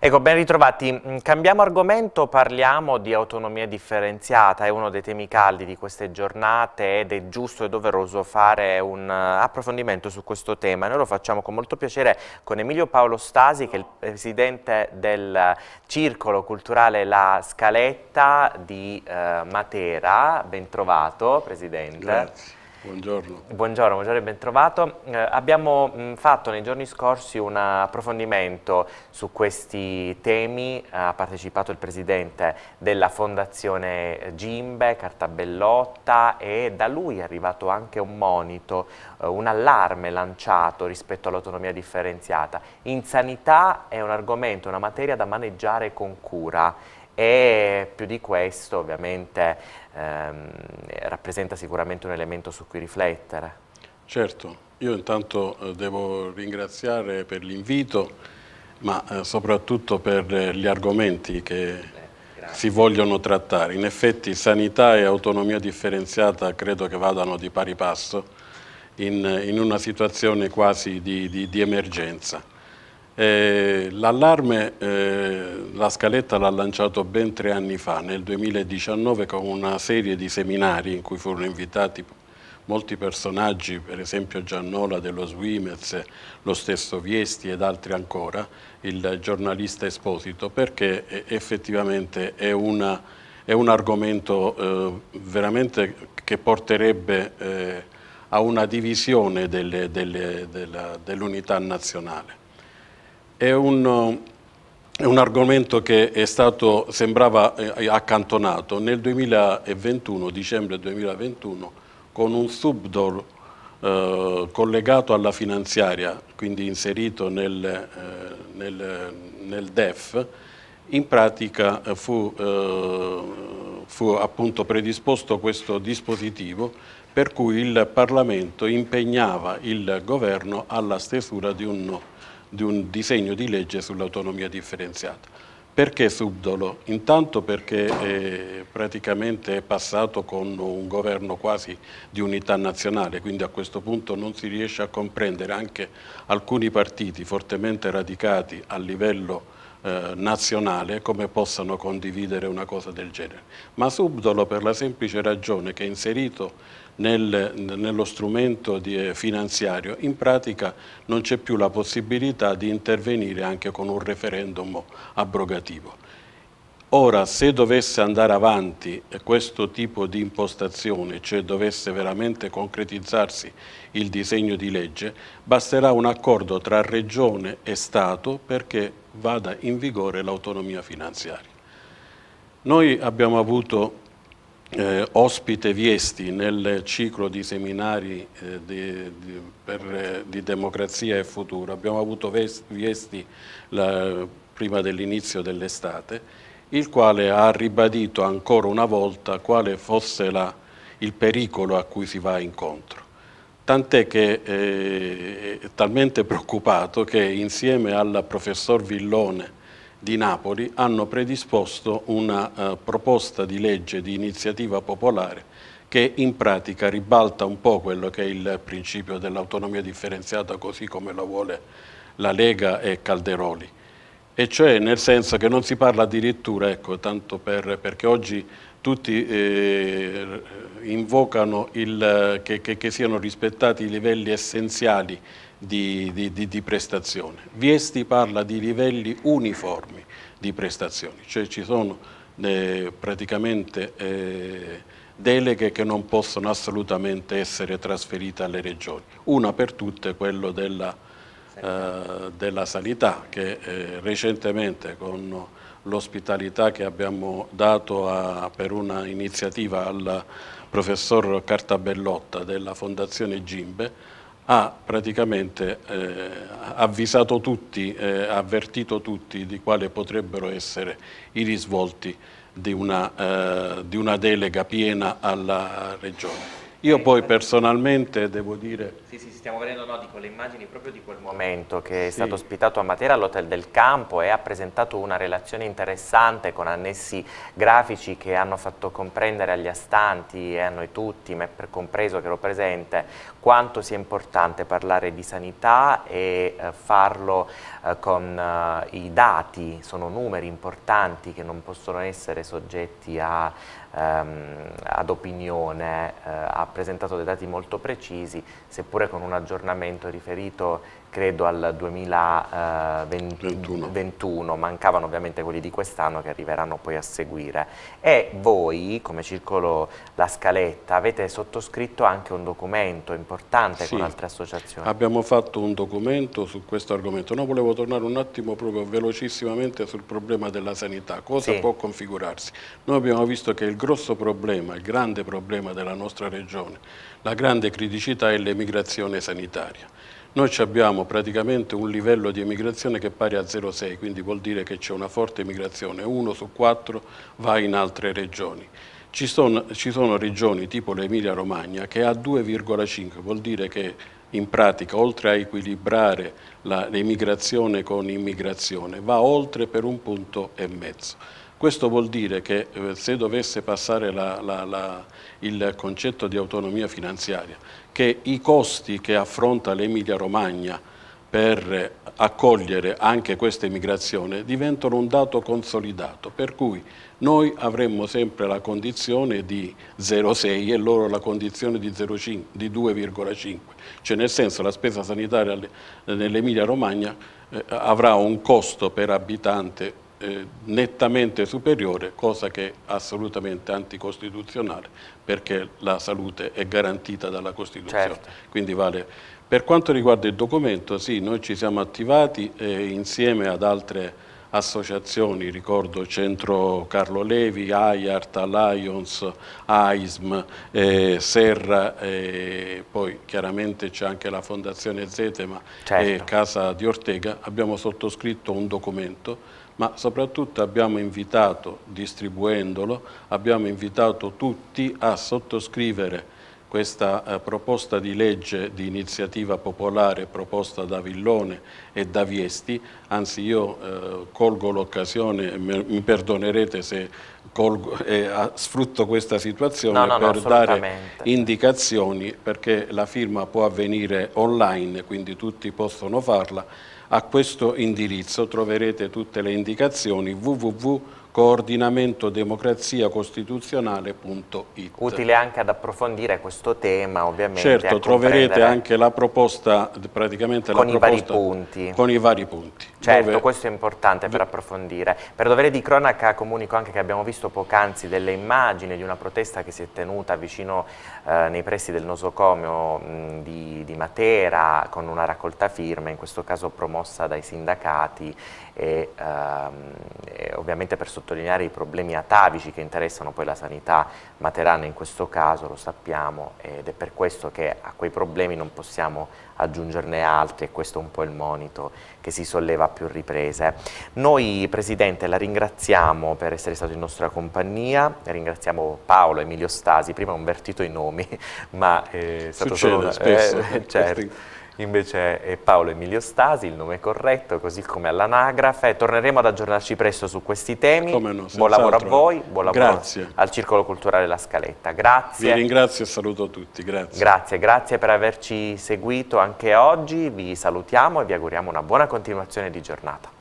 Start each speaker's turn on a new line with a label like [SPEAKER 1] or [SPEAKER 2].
[SPEAKER 1] Ecco, ben ritrovati. Mm, cambiamo argomento, parliamo di autonomia differenziata, è uno dei temi caldi di queste giornate ed è giusto e doveroso fare un eh, approfondimento su questo tema. Noi lo facciamo con molto piacere con Emilio Paolo Stasi, che è il presidente del Circolo Culturale La Scaletta di eh, Matera. Bentrovato, presidente. Grazie. Buongiorno. Buongiorno, buongiorno e bentrovato. Eh, abbiamo mh, fatto nei giorni scorsi un approfondimento su questi temi, ha partecipato il presidente della fondazione Gimbe, Cartabellotta e da lui è arrivato anche un monito, eh, un allarme lanciato rispetto all'autonomia differenziata. In sanità è un argomento, una materia da maneggiare con cura e più di questo ovviamente ehm, rappresenta
[SPEAKER 2] sicuramente un elemento su cui riflettere. Certo, io intanto eh, devo ringraziare per l'invito, ma eh, soprattutto per eh, gli argomenti che si vogliono trattare. In effetti sanità e autonomia differenziata credo che vadano di pari passo in, in una situazione quasi di, di, di emergenza. L'allarme eh, la scaletta l'ha lanciato ben tre anni fa, nel 2019, con una serie di seminari in cui furono invitati molti personaggi, per esempio Giannola dello Swimez, lo stesso Viesti ed altri ancora, il giornalista Esposito, perché effettivamente è, una, è un argomento eh, veramente che porterebbe eh, a una divisione dell'unità dell nazionale. È un, è un argomento che stato, sembrava eh, accantonato. Nel 2021, dicembre 2021, con un subdor eh, collegato alla finanziaria, quindi inserito nel, eh, nel, nel DEF, in pratica eh, fu, eh, fu appunto predisposto questo dispositivo per cui il Parlamento impegnava il governo alla stesura di un di un disegno di legge sull'autonomia differenziata. Perché subdolo? Intanto perché è eh, praticamente è passato con un governo quasi di unità nazionale, quindi a questo punto non si riesce a comprendere anche alcuni partiti fortemente radicati a livello nazionale eh, nazionale come possano condividere una cosa del genere, ma subdolo per la semplice ragione che è inserito nel, nello strumento di, eh, finanziario in pratica non c'è più la possibilità di intervenire anche con un referendum abrogativo. Ora, se dovesse andare avanti questo tipo di impostazione, cioè dovesse veramente concretizzarsi il disegno di legge, basterà un accordo tra Regione e Stato perché vada in vigore l'autonomia finanziaria. Noi abbiamo avuto eh, ospite Viesti nel ciclo di seminari eh, di, di, per, eh, di, democrazia e futuro, abbiamo avuto Viesti la, prima dell'inizio dell'estate il quale ha ribadito ancora una volta quale fosse la, il pericolo a cui si va incontro. Tant'è che eh, è talmente preoccupato che insieme al professor Villone di Napoli hanno predisposto una eh, proposta di legge di iniziativa popolare che in pratica ribalta un po' quello che è il principio dell'autonomia differenziata così come lo vuole la Lega e Calderoli e cioè nel senso che non si parla addirittura, ecco, tanto per, perché oggi tutti eh, invocano il, che, che, che, siano rispettati i livelli essenziali di, di, di, di prestazione. Viesti parla di livelli uniformi di prestazioni, cioè ci sono eh, praticamente eh, deleghe che non possono assolutamente essere trasferite alle regioni. Una per tutte, quella della eh, della sanità che eh, recentemente con l'ospitalità che abbiamo dato a, per una iniziativa al professor Cartabellotta della Fondazione Gimbe ha praticamente eh, avvisato tutti, eh, avvertito tutti di quali potrebbero essere i risvolti di una, eh, di una delega piena alla Regione. Io poi personalmente devo dire...
[SPEAKER 1] Sì, sì, sì stiamo vedendo no, dico, le immagini proprio di quel momento che è sì. stato ospitato
[SPEAKER 2] a Matera all'Hotel del
[SPEAKER 1] Campo e ha presentato una relazione interessante con annessi grafici che hanno fatto comprendere agli astanti e a noi tutti, me compreso che ero presente, quanto sia importante parlare di sanità e eh, farlo eh, con eh, i dati, sono numeri importanti che non possono essere soggetti a ehm, ad opinione, eh, ha presentato dei dati molto precisi, seppure con una aggiornamento riferito credo al 2021, mancavano ovviamente quelli di quest'anno che arriveranno poi a seguire. E voi, come Circolo La Scaletta, avete
[SPEAKER 2] sottoscritto anche un documento importante sì, con altre associazioni. Abbiamo fatto un documento su questo argomento. No, volevo tornare un attimo proprio velocissimamente sul problema della sanità, cosa sì. può configurarsi. Noi abbiamo visto che il grosso problema, il grande problema della nostra regione, la grande criticità è l'emigrazione sanitaria noi abbiamo praticamente un livello di emigrazione che è pari a 0,6, quindi vuol dire che c'è una forte emigrazione, uno su quattro va in altre regioni. Ci sono, ci sono regioni tipo l'Emilia Romagna che ha 2,5, vuol dire che in pratica oltre a equilibrare l'emigrazione con immigrazione va oltre per un punto e mezzo. Questo vuol dire che eh, se dovesse passare la, la, la, il concetto di autonomia finanziaria, che i costi che affronta l'Emilia Romagna per accogliere anche questa immigrazione diventano un dato consolidato, per cui noi avremmo sempre la condizione di 0,6 e loro la condizione di, 2,5, cioè nel senso la spesa sanitaria nell'Emilia Romagna eh, avrà un costo per abitante eh, nettamente superiore, cosa che è assolutamente anticostituzionale perché la salute è garantita dalla Costituzione, certo. quindi vale. Per quanto riguarda il documento, sì, noi ci siamo attivati eh, insieme ad altre associazioni, ricordo Centro Carlo Levi, AIART, Lions, AISM, eh, Serra, eh, poi chiaramente c'è anche la Fondazione Zetema certo. e Casa di Ortega, abbiamo sottoscritto un documento ma soprattutto abbiamo invitato, distribuendolo, abbiamo invitato tutti a sottoscrivere questa eh, proposta di legge di iniziativa popolare proposta da Villone e da Viesti, anzi io eh, colgo l'occasione, mi perdonerete se colgo, eh, sfrutto questa situazione no, no, per no, dare indicazioni perché la firma può avvenire online, quindi tutti possono farla a questo indirizzo troverete tutte le indicazioni www.coordinamentodemocraziacostituzionale.it.
[SPEAKER 1] Utile anche ad approfondire questo tema ovviamente. Certo, troverete anche
[SPEAKER 2] la proposta, praticamente con la proposta i vari punti. con i vari punti. Certo, Dove?
[SPEAKER 1] questo è importante per approfondire. Per dovere di cronaca comunico anche che abbiamo visto poc'anzi delle immagini di una protesta che si è tenuta vicino eh, nei pressi del nosocomio mh, di, di, Matera con una raccolta firme, in questo caso promossa dai sindacati e, ehm, e ovviamente per sottolineare i problemi atavici che interessano poi la sanità materana in questo caso, lo sappiamo, ed è per questo che a quei problemi non possiamo aggiungerne altri e questo è un po' il monito che si solleva a più riprese. Noi Presidente la ringraziamo per essere stato in nostra compagnia, ringraziamo Paolo, Emilio Stasi, prima ho invertito i nomi, ma eh, è stato Succede solo... Una... Spesso, eh, certo invece è Paolo Emilio Stasi, il nome è corretto, così come all'anagrafe. Torneremo ad aggiornarci presto su questi temi. Come
[SPEAKER 2] no, buon lavoro a voi, buon lavoro grazie.
[SPEAKER 1] al Circolo Culturale La Scaletta. Grazie. Vi
[SPEAKER 2] ringrazio e saluto tutti, grazie. Grazie,
[SPEAKER 1] grazie per averci seguito anche oggi, vi salutiamo e vi auguriamo una buona continuazione di giornata.